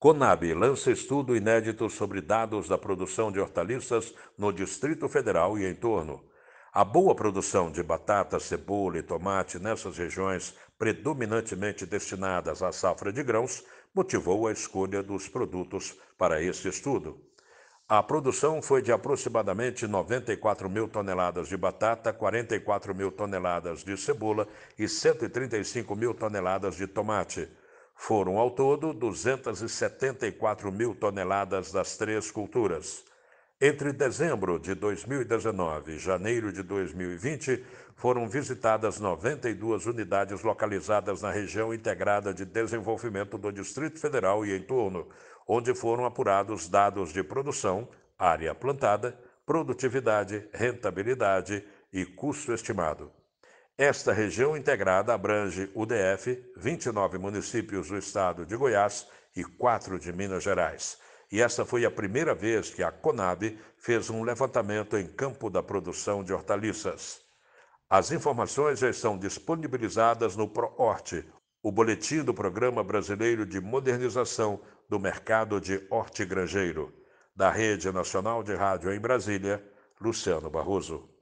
Conab lança estudo inédito sobre dados da produção de hortaliças no Distrito Federal e em torno. A boa produção de batata, cebola e tomate nessas regiões predominantemente destinadas à safra de grãos motivou a escolha dos produtos para este estudo. A produção foi de aproximadamente 94 mil toneladas de batata, 44 mil toneladas de cebola e 135 mil toneladas de tomate. Foram ao todo 274 mil toneladas das três culturas. Entre dezembro de 2019 e janeiro de 2020, foram visitadas 92 unidades localizadas na região integrada de desenvolvimento do Distrito Federal e em torno, onde foram apurados dados de produção, área plantada, produtividade, rentabilidade e custo estimado. Esta região integrada abrange o DF, 29 municípios do estado de Goiás e 4 de Minas Gerais. E essa foi a primeira vez que a Conab fez um levantamento em campo da produção de hortaliças. As informações já estão disponibilizadas no ProHorte, o boletim do Programa Brasileiro de Modernização do Mercado de Hortigranjeiro. Da Rede Nacional de Rádio em Brasília, Luciano Barroso.